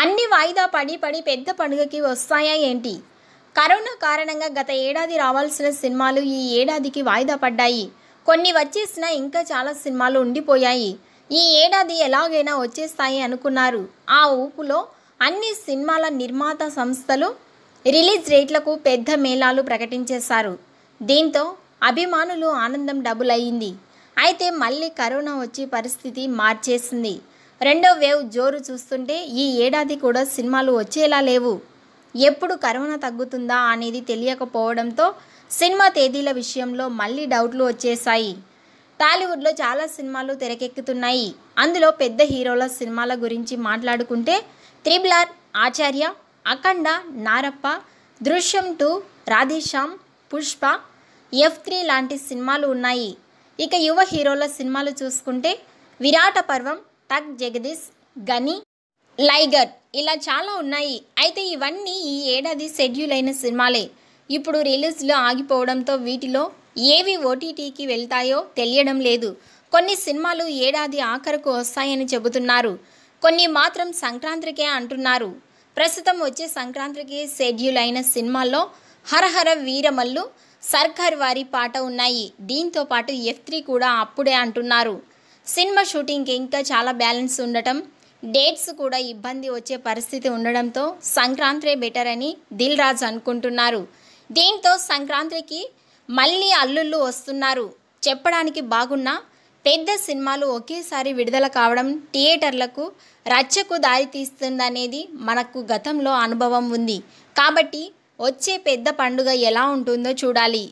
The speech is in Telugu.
అన్ని వాయిదా పడి పడి పెద్ద పండుగకి వస్తాయా ఏంటి కరోనా కారణంగా గత ఏడాది రావాల్సిన సినిమాలు ఈ ఏడాదికి వాయిదా పడ్డాయి కొన్ని వచ్చేసిన ఇంకా చాలా సినిమాలు ఉండిపోయాయి ఈ ఏడాది ఎలాగైనా వచ్చేస్తాయి అనుకున్నారు ఆ ఊపులో అన్ని సినిమాల నిర్మాత సంస్థలు రిలీజ్ రేట్లకు పెద్ద మేళాలు ప్రకటించేశారు దీంతో అభిమానులు ఆనందం డబుల్ అయింది అయితే మళ్ళీ కరోనా వచ్చి పరిస్థితి మార్చేసింది రెండో వేవ్ జోరు చూస్తుంటే ఈ ఏడాది కూడా సినిమాలు వచ్చేలా లేవు ఎప్పుడు కరోనా తగ్గుతుందా అనేది తెలియకపోవడంతో సినిమా తేదీల విషయంలో మళ్ళీ డౌట్లు వచ్చేసాయి టాలీవుడ్లో చాలా సినిమాలు తెరకెక్కుతున్నాయి అందులో పెద్ద హీరోల సినిమాల గురించి మాట్లాడుకుంటే త్రిబులార్ ఆచార్య Akhanda Narappa Drishyam two Radhe Shyam Pushpa F three లాంటి సినిమాలు ఉన్నాయి ఇక యువ హీరోల సినిమాలు చూసుకుంటే విరాట పర్వం టక్ జగదీష్ గని లైగర్ ఇలా చాలా ఉన్నాయి అయితే ఇవన్నీ ఈ ఏడాది షెడ్యూల్ అయిన సినిమాలే ఇప్పుడు రిలీజ్లు ఆగిపోవడంతో వీటిలో ఏవి ఓటీటీకి వెళ్తాయో తెలియడం లేదు కొన్ని సినిమాలు ఏడాది ఆఖరకు వస్తాయని చెబుతున్నారు కొన్ని మాత్రం సంక్రాంతికే అంటున్నారు ప్రస్తుతం వచ్చే సంక్రాంతికి షెడ్యూల్ అయిన సినిమాల్లో హరహర వీరమల్లు సర్కార్ వారి పాట ఉన్నాయి దీంతో పాటు ఎఫ్ త్రీ కూడా అప్పుడే అంటున్నారు సినిమా షూటింగ్కి ఇంకా చాలా బ్యాలెన్స్ ఉండటం డేట్స్ కూడా ఇబ్బంది వచ్చే పరిస్థితి ఉండడంతో సంక్రాంతి బెటర్ అని దిల్ రాజు అనుకుంటున్నారు దీంతో సంక్రాంతికి మళ్ళీ అల్లుళ్ళు వస్తున్నారు చెప్పడానికి బాగున్నా పెద్ద సినిమాలు ఒకేసారి విడుదల కావడం థియేటర్లకు రచ్చకు దారితీస్తుందనేది మనకు గతంలో అనుభవం ఉంది కాబట్టి వచ్చే పెద్ద పండుగ ఎలా ఉంటుందో చూడాలి